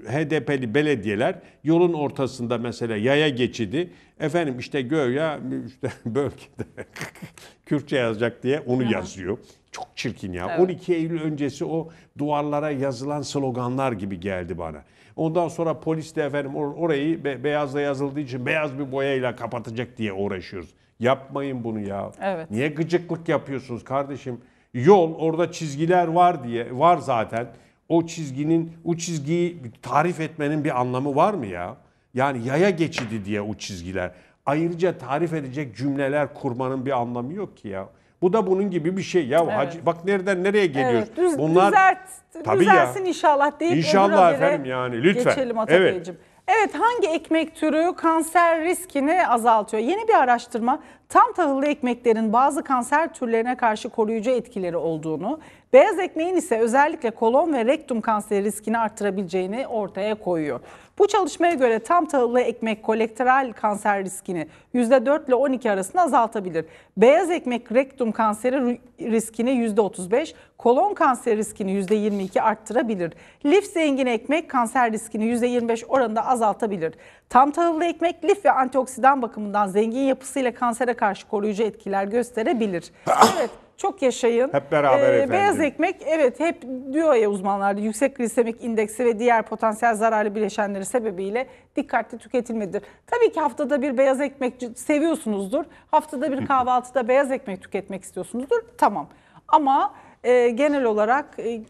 HDP'li belediyeler yolun ortasında mesela yaya geçidi. Efendim işte göya işte (laughs) bölgede (laughs) Kürtçe yazacak diye onu Hı. yazıyor. Çok çirkin ya. Evet. 12 Eylül öncesi o duvarlara yazılan sloganlar gibi geldi bana. Ondan sonra polis de efendim or orayı be beyazla yazıldığı için beyaz bir boyayla kapatacak diye uğraşıyoruz. Yapmayın bunu ya. Evet. Niye gıcıklık yapıyorsunuz kardeşim? Yol orada çizgiler var diye var zaten. O çizginin o çizgiyi tarif etmenin bir anlamı var mı ya? Yani yaya geçidi diye o çizgiler. Ayrıca tarif edecek cümleler kurmanın bir anlamı yok ki ya. Bu da bunun gibi bir şey. Ya evet. hacı, bak nereden nereye geliyor. Evet, düz, Bunlar düzelt, tabii düzelsin ya. inşallah deyip İnşallah efendim yani lütfen. Geçelim Evet. Evet hangi ekmek türü kanser riskini azaltıyor? Yeni bir araştırma Tam tahıllı ekmeklerin bazı kanser türlerine karşı koruyucu etkileri olduğunu, beyaz ekmeğin ise özellikle kolon ve rektum kanseri riskini arttırabileceğini ortaya koyuyor. Bu çalışmaya göre tam tahıllı ekmek kolektoral kanser riskini %4 ile 12 arasında azaltabilir. Beyaz ekmek rektum kanseri riskini %35, kolon kanser riskini %22 arttırabilir. Lif zengin ekmek kanser riskini %25 oranında azaltabilir. Tam tahıllı ekmek lif ve antioksidan bakımından zengin yapısıyla kansere karşı koruyucu etkiler gösterebilir. (coughs) evet çok yaşayın. Hep beraber ee, Beyaz ekmek evet hep diyor ya uzmanlar yüksek glisemik indeksi ve diğer potansiyel zararlı bileşenleri sebebiyle dikkatli tüketilmelidir. Tabii ki haftada bir beyaz ekmek seviyorsunuzdur. Haftada bir kahvaltıda beyaz ekmek tüketmek istiyorsunuzdur. Tamam. Ama e, genel olarak e,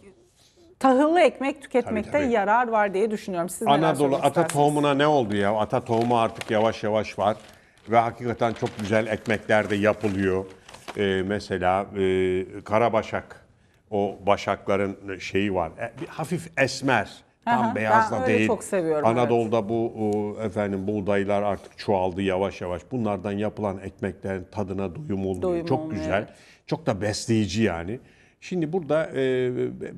tahıllı ekmek tüketmekte tabii, tabii. yarar var diye düşünüyorum. Siz Anadolu ata tohumuna ne oldu ya? Ata tohumu artık yavaş yavaş var. Ve hakikaten çok güzel ekmekler de yapılıyor. Ee, mesela e, karabaşak, o başakların şeyi var. E, bir hafif esmer, tam Aha, beyaz da değil. çok seviyorum. Anadolu'da bu o, efendim buğdaylar artık çoğaldı yavaş yavaş. Bunlardan yapılan ekmeklerin tadına duyum oluyor, Doyum çok olmuyor, güzel. evet. Çok da besleyici yani. Şimdi burada e,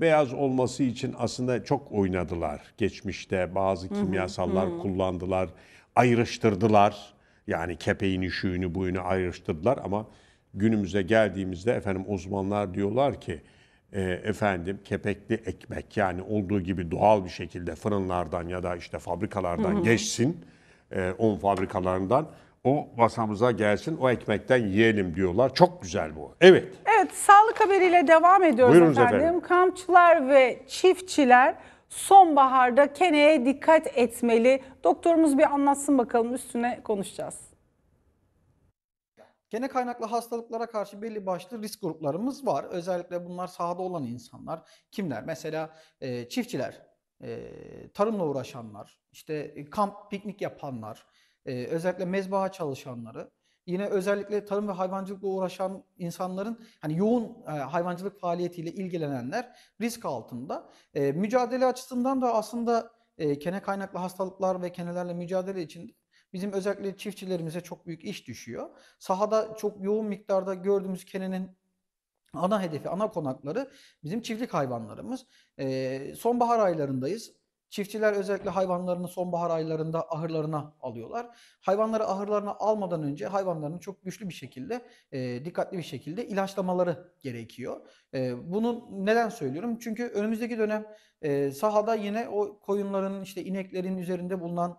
beyaz olması için aslında çok oynadılar. Geçmişte bazı kimyasallar kullandılar, ayrıştırdılar. Yani kepeğin şuyunu, buyunu ayrıştırdılar ama günümüze geldiğimizde efendim uzmanlar diyorlar ki e, efendim kepekli ekmek yani olduğu gibi doğal bir şekilde fırınlardan ya da işte fabrikalardan hı hı. geçsin. E, un fabrikalarından o masamıza gelsin, o ekmekten yiyelim diyorlar. Çok güzel bu. Evet. Evet, sağlık haberiyle devam ediyoruz Buyurunuz efendim. efendim. Kampçılar ve çiftçiler sonbaharda keneye dikkat etmeli? Doktorumuz bir anlatsın bakalım üstüne konuşacağız. Kene kaynaklı hastalıklara karşı belli başlı risk gruplarımız var. Özellikle bunlar sahada olan insanlar. Kimler? Mesela e, çiftçiler, e, tarımla uğraşanlar, işte e, kamp, piknik yapanlar, e, özellikle mezbaha çalışanları yine özellikle tarım ve hayvancılıkla uğraşan insanların hani yoğun e, hayvancılık faaliyetiyle ilgilenenler risk altında. E, mücadele açısından da aslında e, kene kaynaklı hastalıklar ve kenelerle mücadele için bizim özellikle çiftçilerimize çok büyük iş düşüyor. Sahada çok yoğun miktarda gördüğümüz kenenin ana hedefi, ana konakları bizim çiftlik hayvanlarımız. E, sonbahar aylarındayız. Çiftçiler özellikle hayvanlarını sonbahar aylarında ahırlarına alıyorlar. Hayvanları ahırlarına almadan önce hayvanların çok güçlü bir şekilde, e, dikkatli bir şekilde ilaçlamaları gerekiyor. E, bunu neden söylüyorum? Çünkü önümüzdeki dönem e, sahada yine o koyunların, işte ineklerin üzerinde bulunan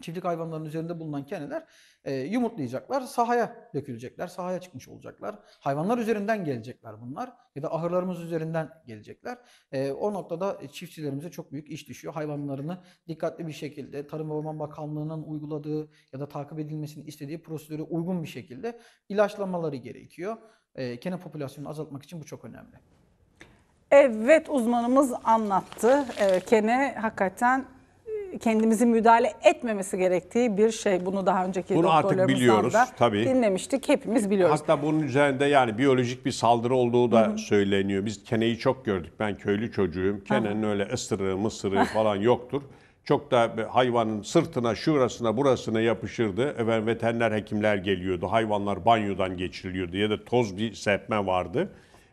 çiftlik hayvanlarının üzerinde bulunan keneler e, yumurtlayacaklar, sahaya dökülecekler, sahaya çıkmış olacaklar. Hayvanlar üzerinden gelecekler bunlar ya da ahırlarımız üzerinden gelecekler. E, o noktada e, çiftçilerimize çok büyük iş düşüyor. Hayvanlarını dikkatli bir şekilde Tarım ve Orman Bakanlığı'nın uyguladığı ya da takip edilmesini istediği prosedüre uygun bir şekilde ilaçlamaları gerekiyor. E, kene popülasyonunu azaltmak için bu çok önemli. Evet uzmanımız anlattı. E, kene hakikaten kendimizi müdahale etmemesi gerektiği bir şey. Bunu daha önceki Bunu artık biliyoruz da tabii. dinlemiştik. Hepimiz biliyoruz. Hatta bunun üzerinde yani biyolojik bir saldırı olduğu da Hı-hı. söyleniyor. Biz keneyi çok gördük. Ben köylü çocuğum. Kenenin öyle ısırığı, mısırığı falan yoktur. Çok da hayvanın sırtına, şurasına, burasına yapışırdı. Efendim veteriner hekimler geliyordu. Hayvanlar banyodan geçiriliyordu ya da toz bir serpme vardı.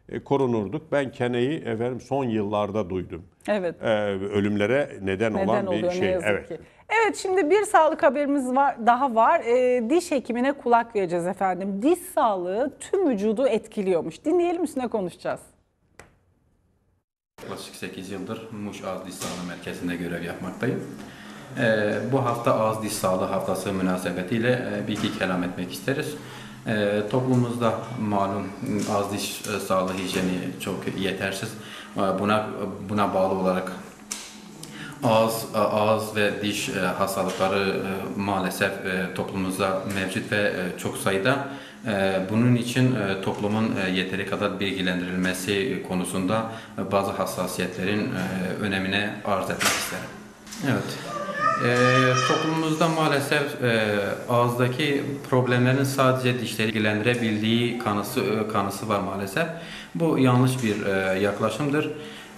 E, korunurduk. Ben keneyi efendim son yıllarda duydum. Evet. E, ölümlere neden, neden olan bir şey. Ne yazık evet. Ki. Evet şimdi bir sağlık haberimiz var daha var. E, diş hekimine kulak vereceğiz efendim. Diş sağlığı tüm vücudu etkiliyormuş. Dinleyelim üstüne konuşacağız. Yaklaşık 8 yıldır Muş Ağız Diş Sağlığı Merkezi'nde görev yapmaktayım. E, bu hafta Ağız Diş Sağlığı Haftası münasebetiyle e, bir iki kelam etmek isteriz. E, toplumumuzda malum az diş e, sağlığı hijyeni çok yetersiz. E, buna buna bağlı olarak ağız e, ağız ve diş e, hastalıkları e, maalesef e, toplumumuzda mevcut ve e, çok sayıda. E, bunun için e, toplumun yeteri kadar bilgilendirilmesi konusunda bazı hassasiyetlerin önemine arz etmek isterim. Evet. Ee, toplumumuzda maalesef e, ağızdaki problemlerin sadece dişleri ilgilendirebildiği kanısı, kanısı var maalesef. Bu yanlış bir e, yaklaşımdır.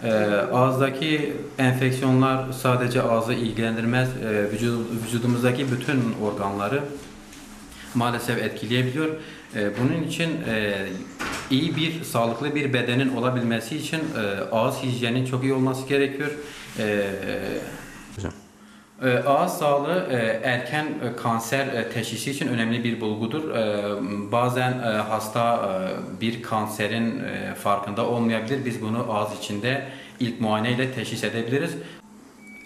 E, ağızdaki enfeksiyonlar sadece ağzı ilgilendirmez, e, vücud, vücudumuzdaki bütün organları maalesef etkileyebiliyor. E, bunun için e, iyi bir, sağlıklı bir bedenin olabilmesi için e, ağız hijyeninin çok iyi olması gerekiyor. E, ee, ağız sağlığı e, erken e, kanser e, teşhisi için önemli bir bulgudur. Bazen hasta bir kanserin farkında olmayabilir. Biz bunu ağız içinde ilk muayene ile teşhis edebiliriz.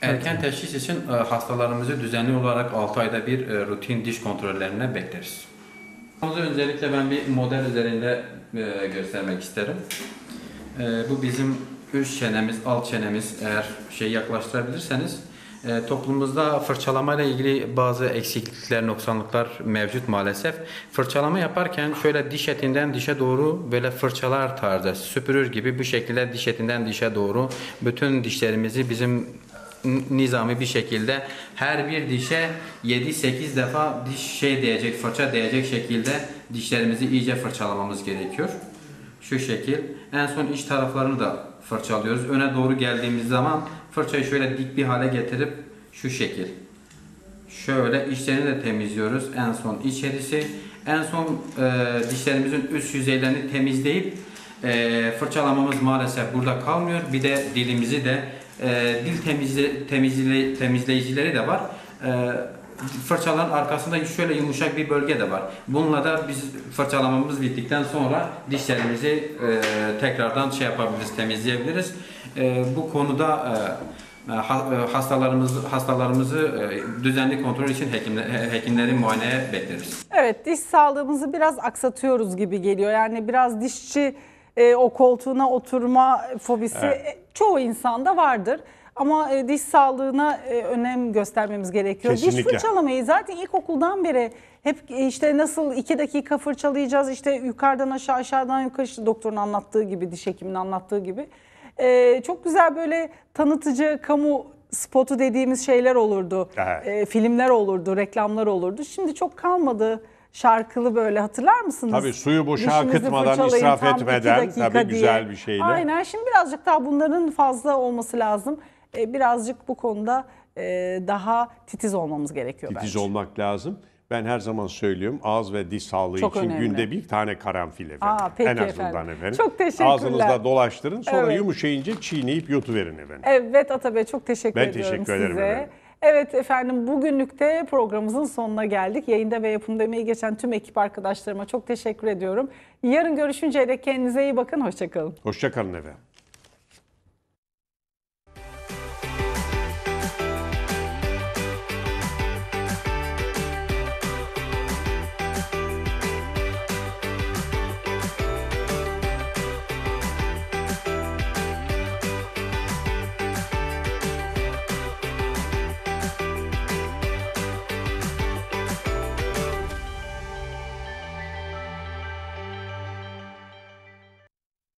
Erken teşhis için hastalarımızı düzenli olarak 6 ayda bir rutin diş kontrollerine bekleriz. Öncelikle ben bir model üzerinde göstermek isterim. Bu bizim üst çenemiz, alt çenemiz eğer şey yaklaştırabilirseniz e, toplumumuzda fırçalamayla ilgili bazı eksiklikler, noksanlıklar mevcut maalesef. Fırçalama yaparken şöyle diş etinden dişe doğru böyle fırçalar tarzı süpürür gibi bu şekilde diş etinden dişe doğru bütün dişlerimizi bizim nizami bir şekilde her bir dişe 7-8 defa diş şey diyecek, fırça diyecek şekilde dişlerimizi iyice fırçalamamız gerekiyor. Şu şekil. En son iç taraflarını da fırçalıyoruz. Öne doğru geldiğimiz zaman Fırçayı şöyle dik bir hale getirip şu şekil. Şöyle içlerini de temizliyoruz. En son içerisi. En son e, dişlerimizin üst yüzeylerini temizleyip e, fırçalamamız maalesef burada kalmıyor. Bir de dilimizi de e, dil temizle, temizle, temizleyicileri de var. E, fırçaların arkasında şöyle yumuşak bir bölge de var. Bununla da biz fırçalamamız bittikten sonra dişlerimizi e, tekrardan şey yapabiliriz, temizleyebiliriz. Ee, bu konuda e, e hastalarımızı e, düzenli kontrol için hekimler, hekimlerin muayeneye bekleriz. Evet diş sağlığımızı biraz aksatıyoruz gibi geliyor. Yani biraz dişçi e, o koltuğuna oturma fobisi evet. çoğu insanda vardır. Ama diş sağlığına önem göstermemiz gerekiyor. Kesinlikle. Diş fırçalamayı zaten ilkokuldan beri hep işte nasıl iki dakika fırçalayacağız işte yukarıdan aşağı aşağıdan yukarı işte doktorun anlattığı gibi diş hekiminin anlattığı gibi e, çok güzel böyle tanıtıcı kamu spotu dediğimiz şeyler olurdu. E, filmler olurdu, reklamlar olurdu. Şimdi çok kalmadı şarkılı böyle hatırlar mısınız? Tabii suyu boşa Dişinizi akıtmadan, israf etmeden tabii diye. güzel bir şeyle. Aynen şimdi birazcık daha bunların fazla olması lazım. E, birazcık bu konuda e, daha titiz olmamız gerekiyor titiz bence. Titiz olmak lazım. Ben her zaman söylüyorum ağız ve diş sağlığı Çok için önemli. günde bir tane karanfil efendim. Aa, peki en azından efendim. efendim. Çok teşekkürler. Ağzınızda dolaştırın sonra evet. yumuşayınca çiğneyip yutuverin efendim. Evet Atabey çok teşekkür ben ediyorum teşekkür size. Ben teşekkür ederim efendim. Evet efendim bugünlük de programımızın sonuna geldik. Yayında ve yapımda emeği geçen tüm ekip arkadaşlarıma çok teşekkür ediyorum. Yarın görüşünceye de kendinize iyi bakın. Hoşçakalın. Hoşçakalın efendim.